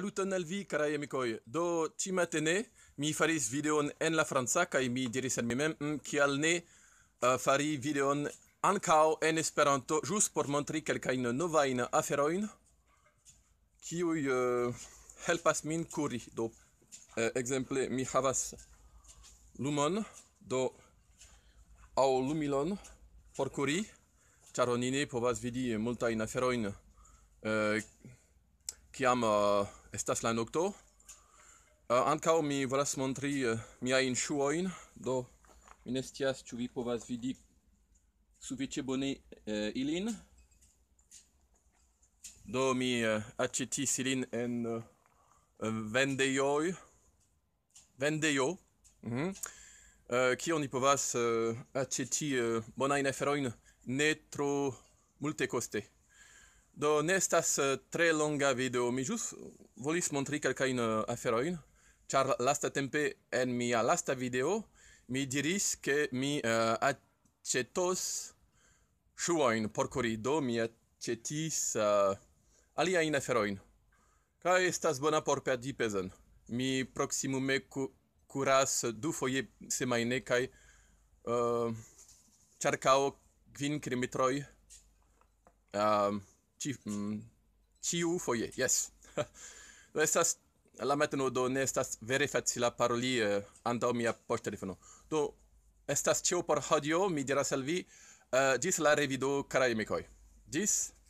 luton el vi karaj mikoj dotimamatene mi faris videon en la franca kaj mi diris al mi mem kial hm, ne eh, fari videon ankaŭ en Esperanto just por montri kelkajn novajn aferojn kiuj eh, helpas min kuri do ekzemple eh, mi havas lumon do aŭ lilon por kuri ĉar oni ne povas vidi multajn aferojn kiam eh, estas la nokto? Eh, ankaŭ mi volas montri eh, miajn ŝuojn, do mi ne scias ĉu vi povas vidi sufiĉe bone ilin. do mi aĉeti illin en vendejoj vendejo mhm. Ki oni povas aĉeti bonajn aferojn ne tro multekoste. Do nestas uh, tre longa video mi jus volis montri calcain in uh, aferoin char lasta tempe en mia lasta video mi diris che mi uh, acetos shuoin por corrido mi acetis uh, alia in aferoin ka estas bona por perdi pesan. mi proximo me cu curas du foie semaine kai uh, charkao kvin kilometroi uh, ci mm, ciu foie yes lo estas la metano do ne estas vere facila paroli uh, eh, anda mia posta telefono do estas ciu por hodio mi diras al dis eh, la revido cara amicoi dis